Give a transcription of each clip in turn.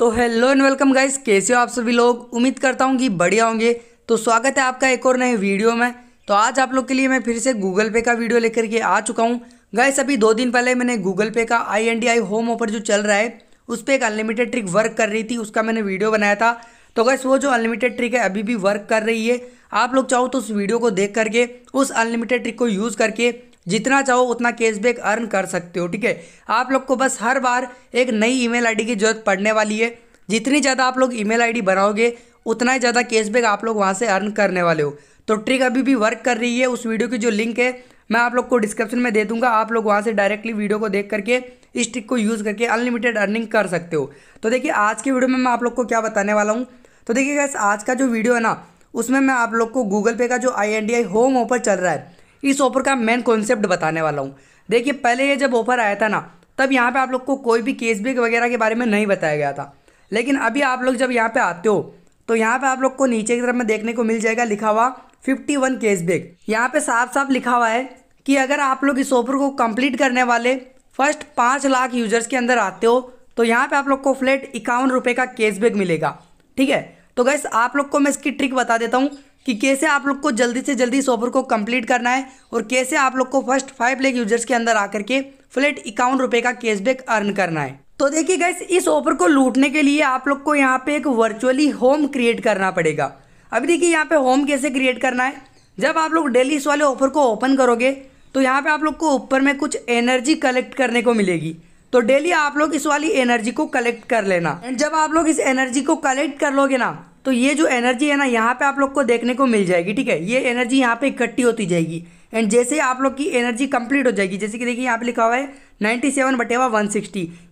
तो hello and welcome guys कैसे हो आप सभी लोग उम्मीद करता हूँ कि बढ़िया होंगे तो स्वागत है आपका एक और नए वीडियो में तो आज आप लोग के लिए मैं फिर से गूगल पे का वीडियो लेकर के आ चुका हूँ गाइस अभी दो दिन पहले मैंने गूगल पे का I N D I home offer जो चल रहा है उस पर एक अनलिमिटेड ट्रिक वर्क कर रही थी उसका मैंने वीडियो बनाया था तो गैस वो जो अनलिमिटेड ट्रिक है अभी भी वर्क कर रही है आप लोग चाहो तो उस वीडियो को देख करके उस अनलिमिटेड ट्रिक को यूज़ करके जितना चाहो उतना कैशबैक अर्न कर सकते हो ठीक है आप लोग को बस हर बार एक नई ईमेल आईडी की जरूरत पड़ने वाली है जितनी ज़्यादा आप लोग ईमेल आईडी बनाओगे उतना ही ज़्यादा कैशबैक आप लोग वहाँ से अर्न करने वाले हो तो ट्रिक अभी भी वर्क कर रही है उस वीडियो की जो लिंक है मैं आप लोग को डिस्क्रिप्शन में दे दूंगा आप लोग वहाँ से डायरेक्टली वीडियो को देख करके इस ट्रिक को यूज़ करके अनलिमिटेड अर्निंग कर सकते हो तो देखिए आज के वीडियो में मैं आप लोग को क्या बताने वाला हूँ तो देखिए गैस आज का जो वीडियो है ना उसमें मैं आप लोग को गूगल पे का जो I N D I home offer चल रहा है इस ऑफर का मेन कॉन्सेप्ट बताने वाला हूँ देखिए पहले ये जब ऑफर आया था ना तब यहाँ पे आप लोग को कोई भी केसबैक वगैरह के बारे में नहीं बताया गया था लेकिन अभी आप लोग जब यहाँ पे आते हो तो यहाँ पे आप लोग को नीचे की तरफ में देखने को मिल जाएगा लिखा हुआ फिफ्टी वन कैशबैक यहाँ पे साफ साफ लिखा हुआ है कि अगर आप लोग इस ऑफर को कम्प्लीट करने वाले फर्स्ट पाँच लाख यूजर्स के अंदर आते हो तो यहाँ पे आप लोग को फ्लैट इक्यावन रुपये का कैशबैक मिलेगा ठीक है तो गैस आप लोग को मैं इसकी ट्रिक बता देता हूँ कि कैसे आप लोग को जल्दी से जल्दी इस ऑफर को कंप्लीट करना है और कैसे आप लोग को फर्स्ट फाइव लेख यूजर्स के अंदर आकर के फ्लैट इक्यावन रुपए का कैशबैक अर्न करना है तो देखिए गैस इस ऑफर को लूटने के लिए आप लोग को यहाँ पे एक वर्चुअली होम क्रिएट करना पड़ेगा अभी देखिए यहाँ पे होम कैसे क्रिएट करना है जब आप लोग डेली इस वाले ऑफर को ओपन करोगे तो यहाँ पे आप लोग को ऊपर में कुछ एनर्जी कलेक्ट करने को मिलेगी तो डेली आप लोग इस वाली एनर्जी को कलेक्ट कर लेना एंड जब आप लोग इस एनर्जी को कलेक्ट कर लोगे ना तो ये जो एनर्जी है ना यहाँ पे आप लोग को देखने को मिल जाएगी ठीक है ये एनर्जी यहाँ पे इकट्ठी होती जाएगी एंड जैसे आप लोग की एनर्जी कंप्लीट हो जाएगी जैसे कि देखिए यहाँ पे लिखा हुआ है 97 सेवन बटेवा वन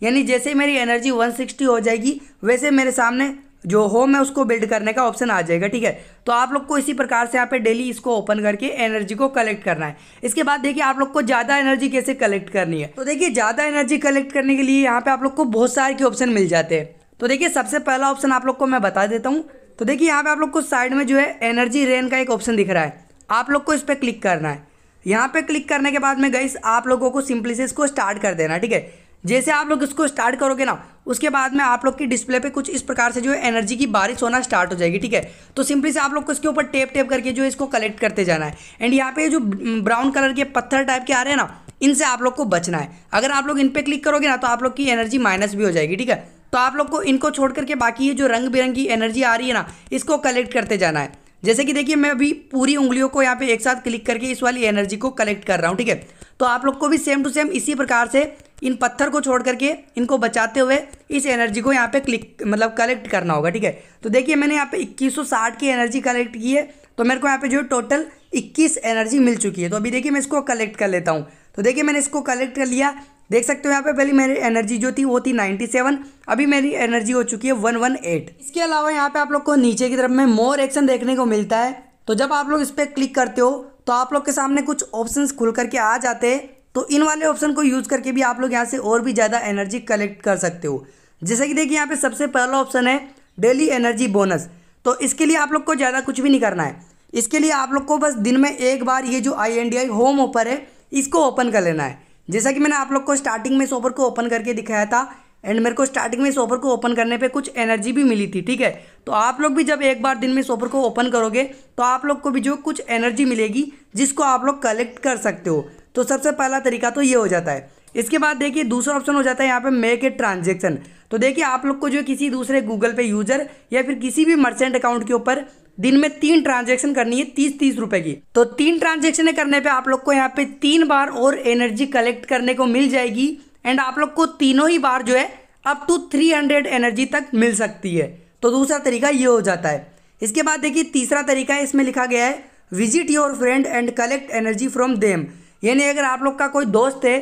यानी जैसे मेरी एनर्जी 160 हो जाएगी वैसे मेरे सामने जो होम है उसको बिल्ड करने का ऑप्शन आ जाएगा ठीक है तो आप लोग को इसी प्रकार से यहाँ पे डेली इसको ओपन करके एनर्जी को कलेक्ट करना है इसके बाद देखिए आप लोग को ज़्यादा एनर्जी कैसे कलेक्ट करनी है तो देखिए ज़्यादा एनर्जी कलेक्ट करने के लिए यहाँ पे आप लोग को बहुत सारे के ऑप्शन मिल जाते हैं तो देखिए सबसे पहला ऑप्शन आप लोग को मैं बता देता हूँ तो देखिए यहाँ पे आप लोग को साइड में जो है एनर्जी रेन का एक ऑप्शन दिख रहा है आप लोग को इस पर क्लिक करना है यहाँ पे क्लिक करने के बाद में गई आप लोगों को सिंपली से इसको स्टार्ट कर देना ठीक है जैसे आप लोग इसको स्टार्ट करोगे ना उसके बाद में आप लोग की डिस्प्ले पे कुछ इस प्रकार से जो है एनर्जी की बारिश होना स्टार्ट हो जाएगी ठीक है तो सिंपली से आप लोग को इसके ऊपर टेप टेप करके जो इसको कलेक्ट करते जाना है एंड यहाँ पे जो ब्राउन कलर के पत्थर टाइप के आ रहे हैं ना इनसे आप लोग को बचना है अगर आप लोग इन पर क्लिक करोगे ना तो आप लोग की एनर्जी माइनस भी हो जाएगी ठीक है तो आप लोग को इनको छोड़ करके बाकी ये जो रंग बिरंगी एनर्जी आ रही है ना इसको कलेक्ट करते जाना है जैसे कि देखिए मैं अभी पूरी उंगलियों को यहाँ पे एक साथ क्लिक करके इस वाली एनर्जी को कलेक्ट कर रहा हूँ ठीक है तो आप लोग को भी सेम टू सेम इसी प्रकार से इन पत्थर को छोड़ करके इनको बचाते हुए इस एनर्जी को यहाँ पे क्लिक मतलब कलेक्ट करना होगा ठीक है तो देखिए मैंने यहाँ पे 2160 की एनर्जी कलेक्ट की है तो मेरे को यहाँ पे जो टोटल 21 एनर्जी मिल चुकी है तो अभी देखिए मैं इसको कलेक्ट कर लेता हूँ तो देखिए मैंने इसको कलेक्ट कर लिया देख सकते हो यहाँ पे पहले मेरी एनर्जी जो थी वो थी 97 अभी मेरी एनर्जी हो चुकी है 118 इसके अलावा यहाँ पे आप लोग को नीचे की तरफ में मोर एक्शन देखने को मिलता है तो जब आप लोग इस पर क्लिक करते हो तो आप लोग के सामने कुछ ऑप्शन खुल करके आ जाते हैं तो इन वाले ऑप्शन को यूज़ करके भी आप लोग यहाँ से और भी ज़्यादा एनर्जी कलेक्ट कर सकते हो जैसे कि देखिए यहाँ पे सबसे पहला ऑप्शन है डेली एनर्जी बोनस तो इसके लिए आप लोग को ज़्यादा कुछ भी नहीं करना है इसके लिए आप लोग को बस दिन में एक बार ये जो I N D I home offer है इसको ओपन कर लेना है जैसा कि मैंने आप लोग को स्टार्टिंग में इस को ओपन करके दिखाया था एंड मेरे को स्टार्टिंग में इस को ओपन करने पे कुछ एनर्जी भी मिली थी ठीक है तो आप लोग भी जब एक बार दिन में इस को ओपन करोगे तो आप लोग को भी जो कुछ एनर्जी मिलेगी जिसको आप लोग कलेक्ट कर सकते हो तो सबसे पहला तरीका तो ये हो जाता है इसके बाद देखिए दूसरा ऑप्शन हो जाता है यहाँ पे मेक ए ट्रांजेक्शन तो देखिए आप लोग को जो किसी दूसरे गूगल पे यूज़र या फिर किसी भी मर्चेंट अकाउंट के ऊपर दिन में तीन ट्रांजेक्शन करनी है तीस तीस रुपए की तो तीन ट्रांजेक्शन करने पे आप लोग को यहाँ पे तीन बार और एनर्जी कलेक्ट करने को मिल जाएगी एंड आप लोग को तीनों ही बार जो है up to three hundred energy तक मिल सकती है तो दूसरा तरीका ये हो जाता है इसके बाद देखिए तीसरा तरीका है इसमें लिखा गया है visit your friend and collect energy from them यानी अगर आप लोग का कोई दोस्त है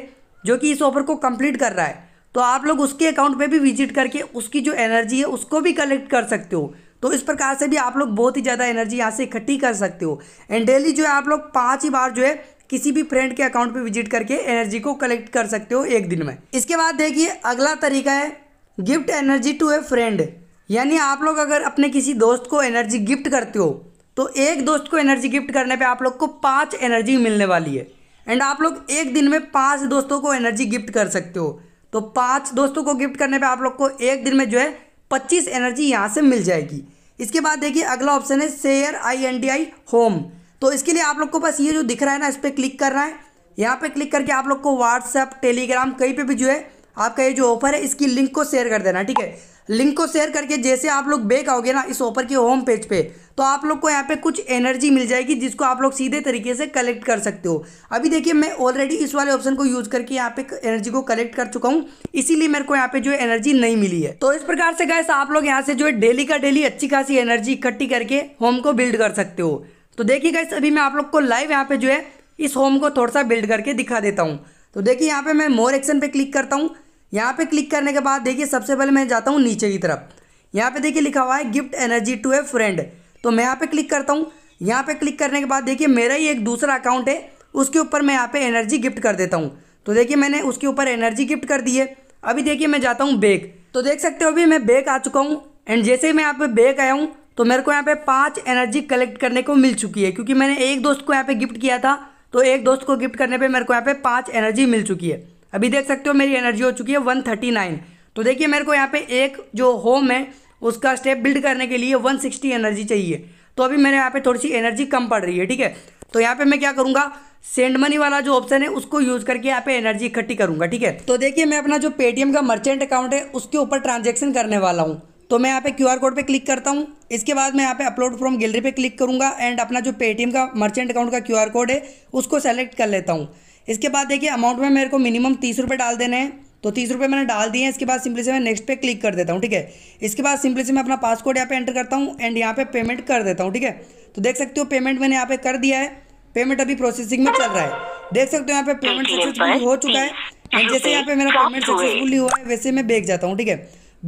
जो कि इस ऑफर को कंप्लीट कर रहा है तो आप लोग उसके अकाउंट पे भी विजिट करके उसकी जो एनर्जी है उसको भी कलेक्ट कर सकते हो तो इस प्रकार से भी आप लोग बहुत ही ज़्यादा एनर्जी यहाँ से इकट्ठी कर सकते हो एंड डेली जो है आप लोग पाँच ही बार जो है किसी भी फ्रेंड के अकाउंट पर विजिट करके एनर्जी को कलेक्ट कर सकते हो एक दिन में इसके बाद देखिए अगला तरीका है gift energy to a friend यानी आप लोग अगर अपने किसी दोस्त को एनर्जी गिफ्ट करते हो तो एक दोस्त को एनर्जी गिफ्ट करने पे आप लोग को पांच एनर्जी मिलने वाली है एंड आप लोग एक दिन में पांच दोस्तों को एनर्जी गिफ्ट कर सकते हो तो पाँच दोस्तों को गिफ्ट करने पे आप लोग को एक दिन में जो है पच्चीस एनर्जी यहाँ से मिल जाएगी इसके बाद देखिए अगला ऑप्शन है share I N D I home तो इसके लिए आप लोग को बस ये जो दिख रहा है ना इस पर क्लिक करना है यहाँ पे क्लिक करके आप लोग को व्हाट्सअप टेलीग्राम कहीं पे भी जो है आपका ये जो ऑफर है इसकी लिंक को शेयर कर देना ठीक है लिंक को शेयर करके जैसे आप लोग बेक आओगे ना इस ऑफर के होम पेज पे तो आप लोग को यहाँ पे कुछ एनर्जी मिल जाएगी जिसको आप लोग सीधे तरीके से कलेक्ट कर सकते हो अभी देखिए मैं ऑलरेडी इस वाले ऑप्शन को यूज़ करके यहाँ पे एनर्जी को कलेक्ट कर चुका हूँ इसीलिए मेरे को यहाँ पे जो है एनर्जी नहीं मिली है तो इस प्रकार से गैस आप लोग यहाँ से जो है डेली का डेली अच्छी खासी एनर्जी इकट्ठी करके होम को बिल्ड कर सकते हो तो देखिए गैस अभी मैं आप लोग को लाइव यहाँ पे जो है इस होम को थोड़ा सा बिल्ड करके दिखा देता हूँ तो देखिए यहाँ पे मैं मोर एक्शन पे क्लिक करता हूँ यहाँ पे क्लिक करने के बाद देखिए सबसे पहले मैं जाता हूँ नीचे की तरफ यहाँ पे देखिए लिखा हुआ है gift energy to a friend तो मैं यहाँ पे क्लिक करता हूँ यहाँ पे क्लिक करने के बाद देखिए मेरा ही एक दूसरा अकाउंट है उसके ऊपर मैं यहाँ पे एनर्जी गिफ्ट कर देता हूँ तो देखिए मैंने उसके ऊपर एनर्जी गिफ्ट कर दी है अभी देखिए मैं जाता हूँ बैग तो देख सकते हो अभी मैं बैग आ चुका हूँ एंड जैसे ही मैं यहाँ पे बैग आया हूँ तो मेरे को यहाँ पे पाँच एनर्जी कलेक्ट करने को मिल चुकी है क्योंकि मैंने एक दोस्त को यहाँ पे गिफ्ट किया था तो एक दोस्त को गिफ्ट करने पर मेरे को यहाँ पे पाँच एनर्जी मिल चुकी है अभी देख सकते हो मेरी एनर्जी हो चुकी है वन थर्टी नाइन तो देखिए मेरे को यहाँ पे एक जो होम है उसका स्टेप बिल्ड करने के लिए वन सिक्सटी एनर्जी चाहिए तो अभी मेरे यहाँ पे थोड़ी सी एनर्जी कम पड़ रही है ठीक है तो यहाँ पे मैं क्या करूँगा सेंड मनी वाला जो ऑप्शन है उसको यूज करके यहाँ पे एनर्जी इकट्ठी करूँगा ठीक है तो देखिए मैं अपना जो पेटीएम का मर्चेंट अकाउंट है उसके ऊपर ट्रांजेक्शन करने वाला हूँ तो मैं यहाँ पे क्यू कोड पे क्लिक करता हूँ इसके बाद मैं यहाँ पे अपलोड फ्रॉम गैलरी पे क्लिक करूँगा एंड अपना जो पेटीएम का मर्चेंट अकाउंट का क्यू कोड है उसको सेलेक्ट कर लेता हूँ इसके बाद देखिए अमाउंट में मेरे को मिनिमम तीस रुपये डाल देने हैं तो तीस रुपये मैंने डाल दिए हैं इसके बाद सिंपली से मैं नेक्स्ट पे क्लिक कर देता हूँ ठीक है इसके बाद सिंपली से मैं अपना पासकोड यहाँ पे एंटर करता हूँ एंड यहाँ पे पेमेंट कर देता हूँ ठीक है तो देख सकते हो पेमेंट मैंने यहाँ पे कर दिया है पेमेंट अभी प्रोसेसिंग में चल रहा है देख सकते हो यहाँ पे पेमेंट सक्सेसफुल हो चुका है एंड जैसे यहाँ पे मेरा पेमेंट सक्सेसफुली हुआ है वैसे मैं बेग जाता हूँ ठीक है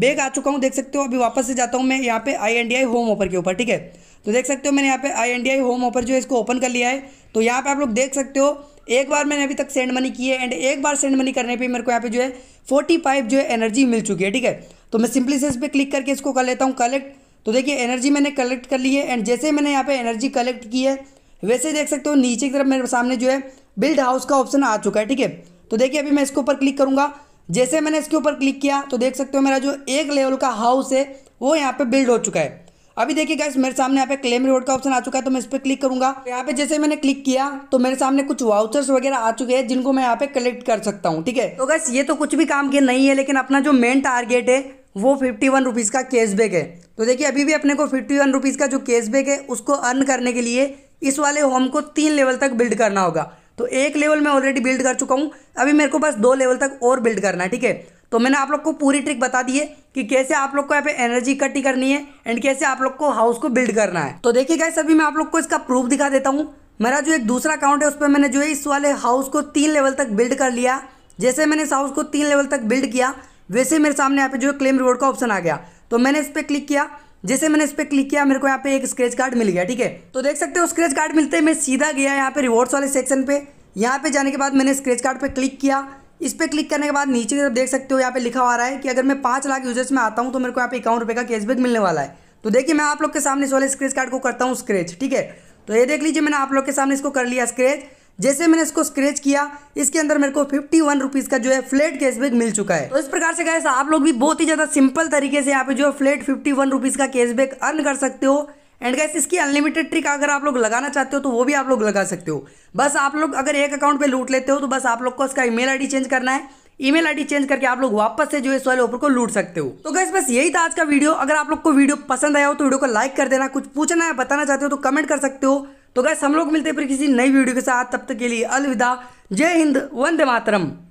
बेग आ चुका हूँ देख सकते हो अभी वापस से जाता हूँ मैं यहाँ पे I N D I home offer के ऊपर ठीक है तो देख सकते हो मैंने यहाँ पे I N D I home offer जो है इसको ओपन कर लिया है तो यहाँ पे आप लोग देख सकते हो एक बार मैंने अभी तक सेंड मनी की है एंड एक बार सेंड मनी करने पे मेरे को यहाँ पे जो है फोर्टी फाइव जो है एनर्जी मिल चुकी है ठीक है तो मैं सिंपली से इस पर क्लिक करके इसको कर लेता हूँ कलेक्ट तो देखिए एनर्जी मैंने कलेक्ट कर ली है एंड जैसे मैंने यहाँ पे एनर्जी कलेक्ट की है वैसे देख सकते हो नीचे की तरफ मेरे सामने जो है बिल्ड हाउस का ऑप्शन आ चुका है ठीक है तो देखिए अभी मैं इसके ऊपर क्लिक करूँगा जैसे मैंने इसके ऊपर क्लिक किया तो देख सकते हो मेरा जो एक लेवल का हाउस है वो यहाँ पर बिल्ड हो चुका है अभी देखिए गाइस मेरे सामने यहाँ पे क्लेम रिवॉर्ड का ऑप्शन आ चुका है तो मैं इस पर क्लिक करूंगा यहाँ पे जैसे मैंने क्लिक किया तो मेरे सामने कुछ वाउचर्स वगैरह आ चुके हैं जिनको मैं यहाँ पे कलेक्ट कर सकता हूँ ठीक है तो गैस ये तो कुछ भी काम के नहीं है लेकिन अपना जो मेन टारगेट है वो फिफ्टी वन रुपीज़ का कैशबैक है तो देखिए अभी भी अपने को फिफ्टी वन रुपीज़ का जो कैशबैक है उसको अर्न करने के लिए इस वाले होम को तीन लेवल तक बिल्ड करना होगा तो एक लेवल मैं ऑलरेडी बिल्ड कर चुका हूँ अभी मेरे को बस दो लेवल तक और बिल्ड करना है ठीक है तो मैंने आप लोग को पूरी ट्रिक बता दी है कि कैसे आप लोग को यहाँ पे एनर्जी इकट्ठी करनी है एंड कैसे आप लोग को हाउस को बिल्ड करना है तो देखिए गाइस अभी मैं आप लोग को इसका प्रूफ दिखा देता हूँ मेरा जो एक दूसरा अकाउंट है उस पर मैंने जो है इस वाले हाउस को तीन लेवल तक बिल्ड कर लिया जैसे मैंने इस हाउस को तीन लेवल तक बिल्ड किया वैसे मेरे सामने यहाँ पे जो है क्लेम रिवॉर्ड का ऑप्शन आ गया तो मैंने इस पर क्लिक किया जैसे मैंने इस पर क्लिक किया मेरे को यहाँ पे एक स्क्रेच कार्ड मिल गया ठीक है तो देख सकते हो स्क्रेच कार्ड मिलते मैं सीधा गया यहाँ पे रिवॉर्ड्स वाले सेक्शन पे यहाँ पे जाने के बाद मैंने स्क्रेच कार्ड पे क्लिक किया इस पर क्लिक करने के बाद नीचे की तरफ देख सकते हो यहाँ पे लिखा हुआ रहा है कि अगर मैं पाँच लाख यूजर्स में आता हूँ तो मेरे को यहाँ पे इक्यावन रुपये का कैशबैक मिलने वाला है तो देखिए मैं आप लोग के सामने इस वाले स्क्रेच कार्ड को करता हूँ स्क्रेच ठीक है तो ये देख लीजिए मैंने आप लोग के सामने इसको कर लिया स्क्रेच जैसे मैंने इसको स्क्रेच किया इसके अंदर मेरे को फिफ्टी वन रुपीज़ का जो है फ्लैट कैशबैक मिल चुका है तो इस प्रकार से गए आप लोग भी बहुत ही ज़्यादा सिंपल तरीके से यहाँ पे जो है फ्लैट फिफ्टी वन रुपीज़ का कैशबैक अर्न कर सकते हो एंड गैस इसकी अनलिमिटेड ट्रिक अगर आप लोग लगाना चाहते हो तो वो भी आप लोग लगा सकते हो बस आप लोग अगर एक अकाउंट पे लूट लेते हो तो बस आप लोग को इसका ईमेल आईडी चेंज करना है ईमेल आईडी चेंज करके आप लोग वापस से जो है वाले ऊपर को लूट सकते हो तो गैस बस यही था आज का वीडियो अगर आप लोग को वीडियो पसंद आया हो तो वीडियो को लाइक कर देना कुछ पूछना है बताना चाहते हो तो कमेंट कर सकते हो तो गैस हम लोग मिलते हैं फिर किसी नई वीडियो के साथ तब तक के लिए अलविदा जय हिंद वंदे मातरम